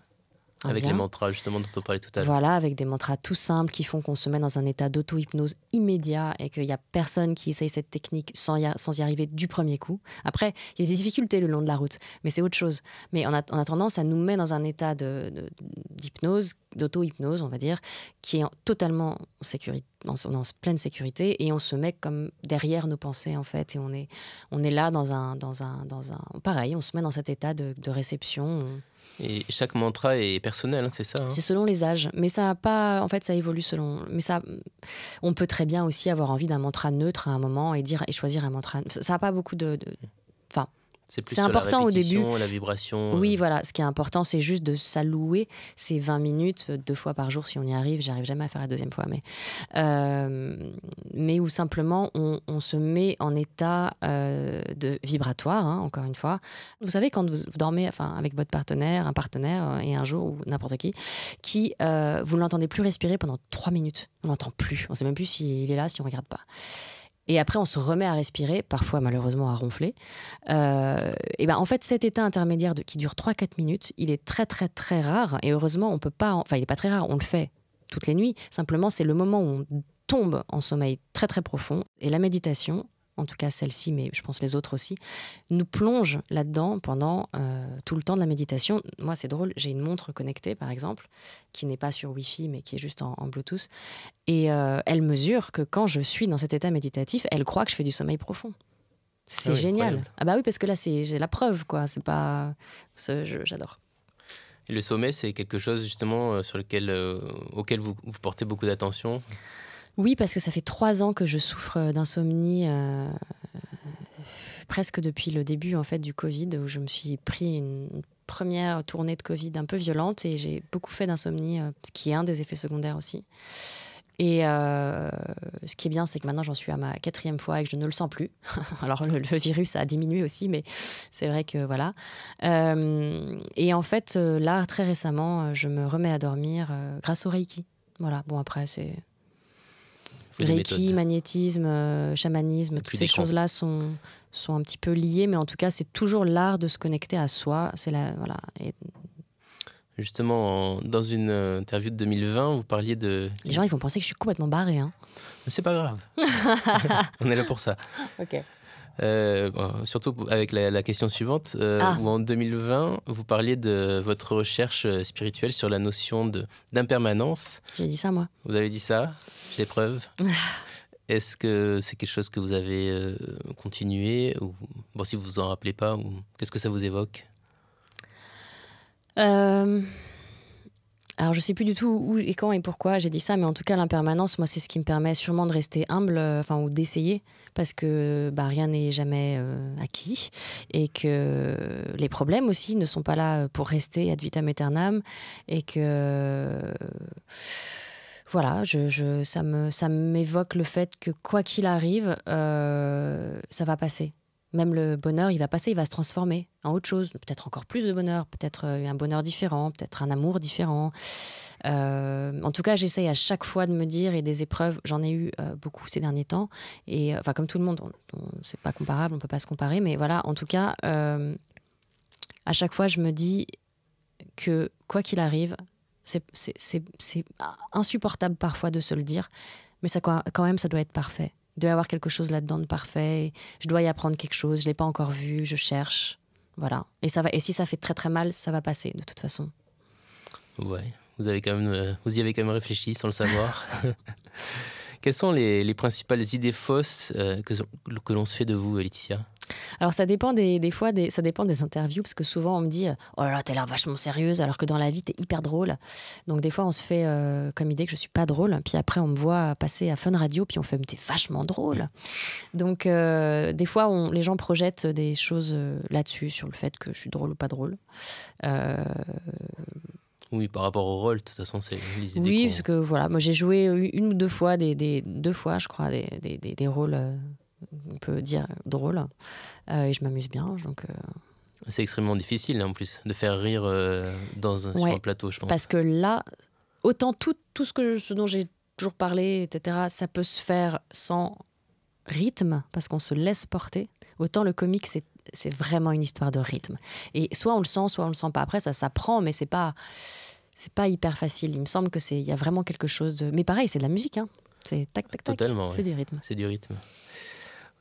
avec les mantras justement dont on parlait tout à l'heure. Voilà, avec des mantras tout simples qui font qu'on se met dans un état d'auto-hypnose immédiat et qu'il n'y a personne qui essaye cette technique sans y, sans y arriver du premier coup. Après, il y a des difficultés le long de la route, mais c'est autre chose. Mais on a tendance à nous mettre dans un état d'hypnose, de, d'auto-hypnose, on va dire, qui est totalement en sécurité, pleine sécurité et on se met comme derrière nos pensées en fait et on est, on est là dans un, dans un, dans un... Pareil, on se met dans cet état de, de réception. Et chaque mantra est personnel, hein, c'est ça hein. C'est selon les âges, mais ça a pas, en fait, ça évolue selon. Mais ça, on peut très bien aussi avoir envie d'un mantra neutre à un moment et dire et choisir un mantra. Ça n'a pas beaucoup de, de... enfin, c'est plus important la au début. La vibration. Euh. Oui, voilà. Ce qui est important, c'est juste de s'allouer ces 20 minutes euh, deux fois par jour si on y arrive. J'arrive jamais à faire la deuxième fois, mais euh, mais où simplement on, se met en état de vibratoire. Hein, encore une fois, vous savez quand vous dormez, enfin avec votre partenaire, un partenaire et un jour ou n'importe qui, qui vous l'entendez plus respirer pendant trois minutes. On n'entend plus. On ne sait même plus s'il est là, si on regarde pas et après on se remet à respirer, parfois malheureusement à ronfler. Euh, et ben en fait cet état intermédiaire de, qui dure 3-4 minutes, il est très très très rare et heureusement on peut pas, enfin il est pas très rare, on le fait toutes les nuits. Simplement c'est le moment où on tombe en sommeil très très profond et la méditation en tout cas celle-ci, mais je pense les autres aussi, nous plongent là-dedans pendant euh, tout le temps de la méditation. Moi, c'est drôle, j'ai une montre connectée, par exemple, qui n'est pas sur Wi-Fi, mais qui est juste en, Bluetooth. Et euh, elle mesure que quand je suis dans cet état méditatif, elle croit que je fais du sommeil profond. C'est ah génial. Ah bah oui, parce que là, j'ai la preuve, quoi. C'est pas... J'adore. Le sommeil, c'est quelque chose justement euh, sur lequel, auquel vous portez beaucoup d'attention oui, parce que ça fait trois ans que je souffre euh, d'insomnie, euh, presque depuis le début en fait du Covid, où je me suis pris une première tournée de Covid un peu violente et j'ai beaucoup fait d'insomnie, euh, ce qui est un des effets secondaires aussi. Et ce qui est bien, c'est que maintenant j'en suis à ma quatrième fois et que je ne le sens plus. Alors le, virus a diminué aussi, mais c'est vrai que voilà. et en fait, là, très récemment, je me remets à dormir grâce au Reiki. Voilà, bon après, c'est Reiki, magnétisme, euh, chamanisme, toutes ces choses-là sont, sont un petit peu liées, mais en tout cas, c'est toujours l'art de se connecter à soi. C'est la, voilà. Justement, dans une euh, interview de 2020, vous parliez de. Les gens, ils vont penser que je suis complètement barré. Hein. Mais c'est pas grave. On est là pour ça. Ok. Euh, surtout avec la, question suivante, euh, ah. où en 2020, vous parliez de votre recherche euh, spirituelle sur la notion d'impermanence. J'ai dit ça, moi. Vous avez dit ça, j'ai preuves. Est-ce que c'est quelque chose que vous avez continué ou bon, Si vous vous en rappelez pas, ou... qu'est-ce que ça vous évoque alors je sais plus du tout où et quand et pourquoi j'ai dit ça, mais en tout cas l'impermanence, moi c'est ce qui me permet sûrement de rester humble, euh, enfin ou d'essayer, parce que bah, rien n'est jamais euh, acquis et que les problèmes aussi ne sont pas là euh, pour rester ad vitam aeternam et que voilà, ça me m'évoque le fait que quoi qu'il arrive, ça va passer même le bonheur, il va passer, il va se transformer en autre chose, peut-être encore plus de bonheur, peut-être euh, un bonheur différent, peut-être un amour différent. Euh, en tout cas, j'essaye à chaque fois de me dire, et des épreuves, j'en ai eu euh, beaucoup ces derniers temps, et enfin comme tout le monde, c'est pas comparable, on peut pas se comparer, mais voilà, en tout cas, à chaque fois, je me dis que quoi qu'il arrive, c'est insupportable parfois de se le dire, mais ça, quand même, ça doit être parfait. Il doit y avoir quelque chose là-dedans de parfait. Je dois y apprendre quelque chose. Je ne l'ai pas encore vu. Je cherche. Voilà. Et, ça va, et si ça fait très très mal, ça va passer de toute façon. Ouais. Vous, avez quand même, euh, vous y avez quand même réfléchi sans le savoir. Quelles sont les, principales idées fausses euh, que, que l'on se fait de vous, Laetitia alors ça dépend des, fois, ça dépend des interviews, parce que souvent on me dit Oh là là, t'as l'air vachement sérieuse, alors que dans la vie, t'es hyper drôle. Donc des fois, on se fait euh, comme idée que je suis pas drôle, puis après, on me voit passer à Fun Radio, puis on fait Mais t'es vachement drôle. Donc euh, des fois, les gens projettent des choses euh, là-dessus, sur le fait que je suis drôle ou pas drôle. Oui, par rapport au rôle, de toute façon, c'est les Oui, parce que voilà, moi j'ai joué une ou deux fois, deux fois, je crois, des rôles on peut dire drôle. Euh, et je m'amuse bien, donc. Euh, c'est extrêmement difficile hein, en plus de faire rire euh, dans un, sur un plateau, je pense. Parce que là, autant tout, tout ce, que, ce dont j'ai toujours parlé, etc., ça peut se faire sans rythme, parce qu'on se laisse porter. Autant le comique, c'est c'est vraiment une histoire de rythme. Et soit on le sent, soit on le sent pas. Après, ça s'apprend, mais c'est pas c'est pas hyper facile. Il me semble que c'est il y a vraiment quelque chose de. Mais pareil, c'est de la musique, hein. C'est tac tac tac. C'est du rythme. C'est du rythme.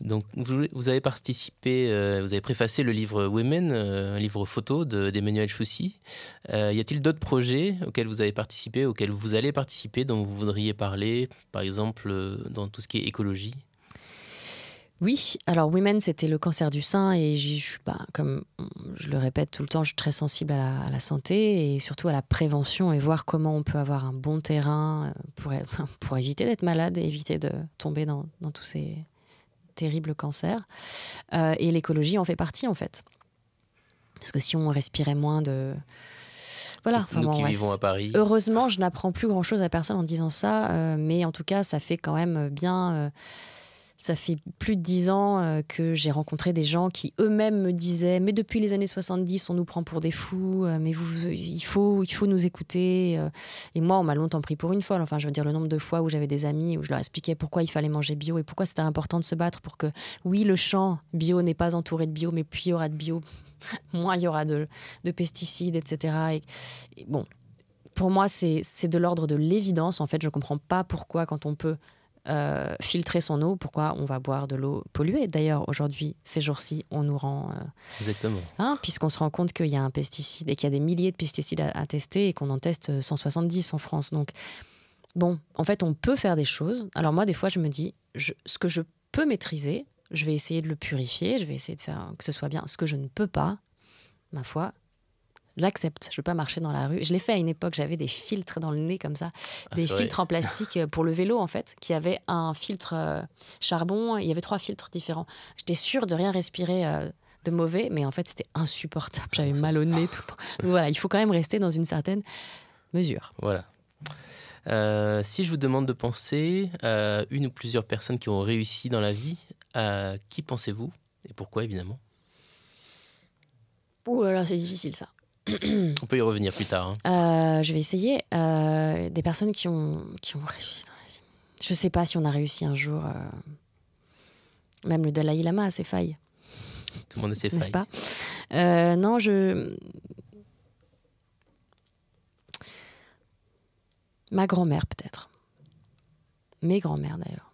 Donc, vous, avez participé, euh, vous avez préfacé le livre Women, euh, un livre photo d'Emmanuel de, euh, y a-t-il d'autres projets auxquels vous avez participé, auxquels vous allez participer, dont vous voudriez parler, par exemple, dans tout ce qui est écologie oui, alors Women, c'était le cancer du sein et je suis, pas comme je le répète tout le temps, je suis très sensible à la, santé et surtout à la prévention et voir comment on peut avoir un bon terrain pour, éviter d'être malade et éviter de tomber dans tous ces, terrible cancer. Euh, et l'écologie en fait partie, en fait. Parce que si on respirait moins de. Voilà. Enfin, à Paris. Heureusement, je n'apprends plus grand-chose à personne en disant ça, euh, mais en tout cas, ça fait quand même bien. Euh, ça fait plus de dix ans euh, que j'ai rencontré des gens qui eux-mêmes me disaient Mais depuis les années 70, on nous prend pour des fous, euh, mais vous, il, faut, il faut nous écouter. Euh. Et moi, on m'a longtemps pris pour une folle. Enfin, je veux dire, le nombre de fois où j'avais des amis, où je leur expliquais pourquoi il fallait manger bio et pourquoi c'était important de se battre pour que, oui, le champ bio n'est pas entouré de bio, mais puis il y aura de bio, moins il y aura de, pesticides, etc. Et, et bon, pour moi, c'est de l'ordre de l'évidence. En fait, je ne comprends pas pourquoi, quand on peut euh, filtrer son eau. Pourquoi on va boire de l'eau polluée D'ailleurs, aujourd'hui, ces jours-ci, on nous rend. Euh, Exactement. Hein, Puisqu'on se rend compte qu'il y a un pesticide et qu'il y a des milliers de pesticides à, tester et qu'on en teste 170 euh, en France. Donc, bon, en fait, on peut faire des choses. Alors, moi, des fois, je me dis, ce que je peux maîtriser, je vais essayer de le purifier, je vais essayer de faire que ce soit bien. Ce que je ne peux pas, ma foi, J'accepte, je ne veux pas marcher dans la rue. Je l'ai fait à une époque, j'avais des filtres dans le nez comme ça, ah, des filtres en plastique euh, pour le vélo en fait, qui avait un filtre euh, charbon, il y avait trois filtres différents. J'étais sûre de rien respirer euh, de mauvais, mais en fait c'était insupportable, j'avais ah, mal au nez tout le temps. Donc voilà, il faut quand même rester dans une certaine mesure. Voilà. si je vous demande de penser une ou plusieurs personnes qui ont réussi dans la vie, qui pensez-vous et pourquoi évidemment Ouh alors c'est difficile ça. On peut y revenir plus tard. Hein. Euh, je vais essayer. Euh, des personnes qui ont, réussi dans la vie. Je ne sais pas si on a réussi un jour. Euh, même le Dalai Lama a ses failles. Tout le monde a ses failles. N'est-ce pas Non, je. Ma grand-mère, peut-être. Mes grands-mères, d'ailleurs.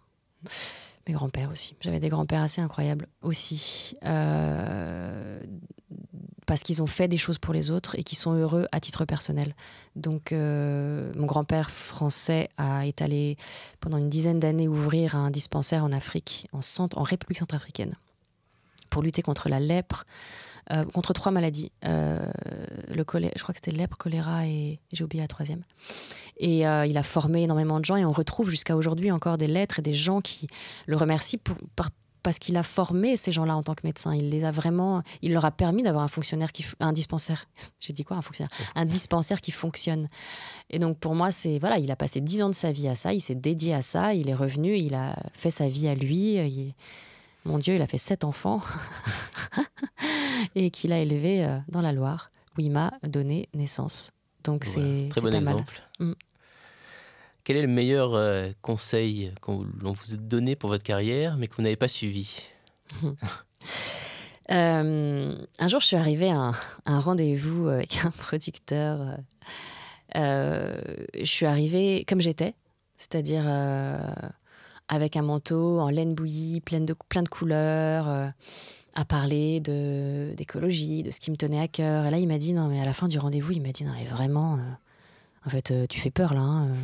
Mes grands-pères aussi. J'avais des grands-pères assez incroyables aussi parce qu'ils ont fait des choses pour les autres et qui sont heureux à titre personnel. Donc, euh, mon grand-père français a étalé, pendant une dizaine d'années ouvrir un dispensaire en Afrique, en, en République centrafricaine, pour lutter contre la lèpre, euh, contre trois maladies. Euh, le je crois que c'était lèpre, choléra et j'ai oublié la troisième. Et il a formé énormément de gens et on retrouve jusqu'à aujourd'hui encore des lettres et des gens qui le remercient pour, parce qu'il a formé ces gens-là en tant que médecin. Il les a vraiment, il leur a permis d'avoir un fonctionnaire qui, un dispensaire. J'ai dit quoi, un fonctionnaire, un dispensaire qui fonctionne. Et donc pour moi, c'est voilà, il a passé dix ans de sa vie à ça, il s'est dédié à ça, il est revenu, il a fait sa vie à lui. Euh, mon Dieu, il a fait sept enfants et qu'il a élevé euh, dans la Loire où il m'a donné naissance. Donc c'est très bon exemple. Mm. Quel est le meilleur conseil euh, conseil qu'on vous a donné pour votre carrière, mais que vous n'avez pas suivi euh, Un jour, je suis arrivée à un, rendez-vous euh, avec un producteur. je suis arrivée comme j'étais, c'est-à-dire avec un manteau en laine bouillie, plein de, plein de couleurs, à parler d'écologie, de ce qui me tenait à cœur. Et là, il m'a dit, non, mais à la fin du rendez-vous, il m'a dit, non, mais vraiment, en fait, tu fais peur là. Hein,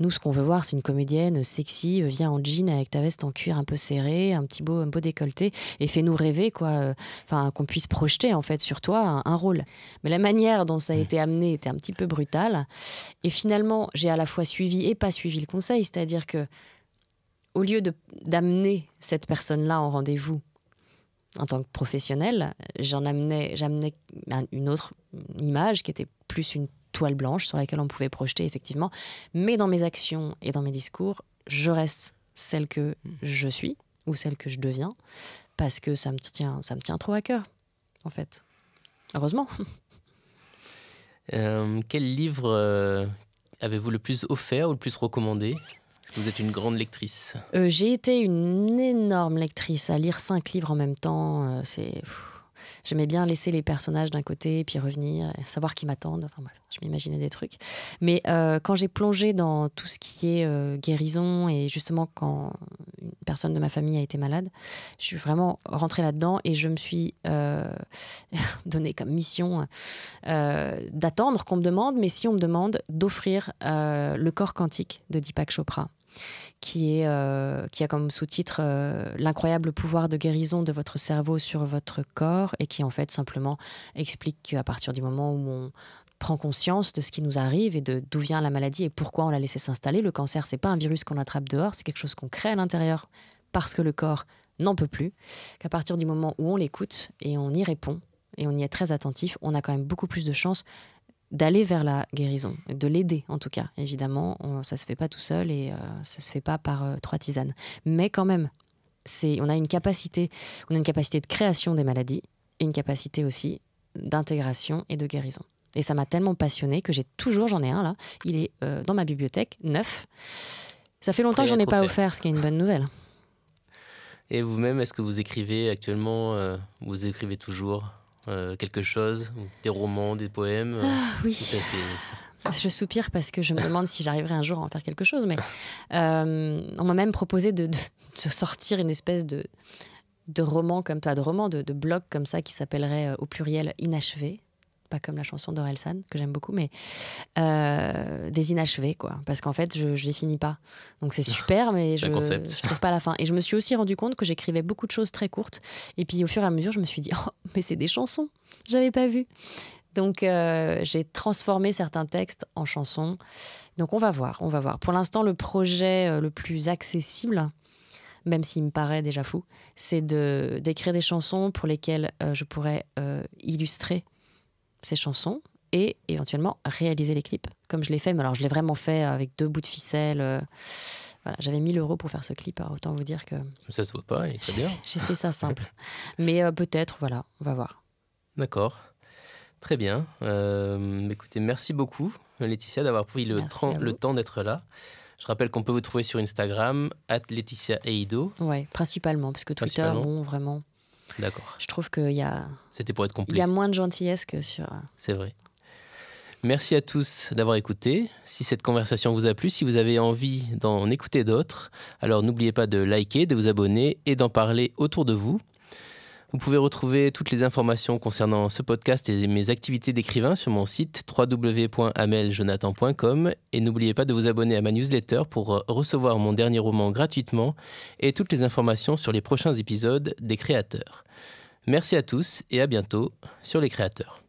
nous, ce qu'on veut voir, c'est une comédienne sexy, vient en jean avec ta veste en cuir un peu serrée, un petit beau, un décolleté, et fait nous rêver, quoi. Euh, enfin, qu'on puisse projeter, en fait, sur toi un, rôle. Mais la manière dont ça a été amené était un petit peu brutale. Et finalement, j'ai à la fois suivi et pas suivi le conseil, c'est-à-dire que, au lieu d'amener cette personne-là en rendez-vous, en tant que professionnelle, j'en amenais, j'amenais une autre image qui était plus une toile blanche sur laquelle on pouvait projeter, effectivement. Mais dans mes actions et dans mes discours, je reste celle que mm. je suis ou celle que je deviens parce que ça me tient, ça me tient trop à cœur, en fait. Heureusement. Euh, quel livre euh, avez-vous le plus offert ou le plus recommandé Parce que vous êtes une grande lectrice euh, J'ai été une énorme lectrice. À lire cinq livres en même temps, c'est J'aimais bien laisser les personnages d'un côté, puis revenir, savoir qui m'attendent. Enfin je m'imaginais des trucs. Mais euh, quand j'ai plongé dans tout ce qui est euh, guérison, et justement quand une personne de ma famille a été malade, je suis vraiment rentrée là-dedans et je me suis euh, donné comme mission euh, d'attendre qu'on me demande, mais si on me demande, d'offrir le corps quantique de Deepak Chopra qui, est, euh, qui a comme sous-titre euh, L'incroyable pouvoir de guérison de votre cerveau sur votre corps et qui en fait simplement explique qu'à partir du moment où on prend conscience de ce qui nous arrive et de d'où vient la maladie et pourquoi on l'a laissé s'installer, le cancer, c'est pas un virus qu'on attrape dehors, c'est quelque chose qu'on crée à l'intérieur parce que le corps n'en peut plus, qu'à partir du moment où on l'écoute et on y répond, et on y est très attentif, on a quand même beaucoup plus de chances d'aller vers la guérison, de l'aider en tout cas. Évidemment, ça se fait pas tout seul et euh, ça se fait pas par euh, trois tisanes. Mais quand même, on a une capacité, on a une capacité de création des maladies et une capacité aussi d'intégration et de guérison. Et ça m'a tellement passionné que j'ai toujours, j'en ai un là, il est euh, dans ma bibliothèque, neuf. Ça fait longtemps que j'en ai pas offert, ce qui est une bonne nouvelle. Et vous-même, est-ce que vous écrivez actuellement Vous écrivez toujours euh, quelque chose Des romans, des poèmes euh, ah, Oui. je soupire parce que je me demande si j'arriverai un jour à en faire quelque chose. Mais euh, on m'a même proposé de, sortir une espèce de, de roman comme pas de roman, de, de blog comme ça qui s'appellerait au pluriel Inachevé pas comme la chanson d'Orelsan, que j'aime beaucoup, mais euh, des inachevés, quoi. Parce qu'en fait, je, ne les finis pas. Donc c'est super, mais je, ne trouve pas la fin. Et je me suis aussi rendu compte que j'écrivais beaucoup de choses très courtes. Et puis au fur et à mesure, je me suis dit, oh, mais c'est des chansons, j'avais pas vu. Donc euh, j'ai transformé certains textes en chansons. Donc on va voir, on va voir. Pour l'instant, le projet euh, le plus accessible, même s'il me paraît déjà fou, c'est d'écrire des chansons pour lesquelles je pourrais illustrer ses chansons et éventuellement réaliser les clips, comme je l'ai fait. Mais alors, je l'ai vraiment fait avec deux bouts de ficelle. Euh, voilà, j'avais 1000 euros pour faire ce clip. à autant vous dire que. Ça se voit pas, et c'est bien. J'ai fait ça simple. Mais euh, peut-être, voilà, on va voir. D'accord. Très bien. Euh, écoutez, merci beaucoup, Laetitia, d'avoir pris le, le temps d'être là. Je rappelle qu'on peut vous trouver sur Instagram, at Laetitia Eido. principalement, parce que Twitter, bon, vraiment. D'accord. Je trouve qu'il y a. Il y a moins de gentillesse que sur. Euh, C'est vrai. Merci à tous d'avoir écouté. Si cette conversation vous a plu, si vous avez envie d'en écouter d'autres, alors n'oubliez pas de liker, de vous abonner et d'en parler autour de vous. Vous pouvez retrouver toutes les informations concernant ce podcast et mes activités d'écrivain sur mon site www.ameljonathan.com et n'oubliez pas de vous abonner à ma newsletter pour euh, recevoir mon dernier roman gratuitement et toutes les informations sur les prochains épisodes des créateurs. Merci à tous et à bientôt sur les créateurs.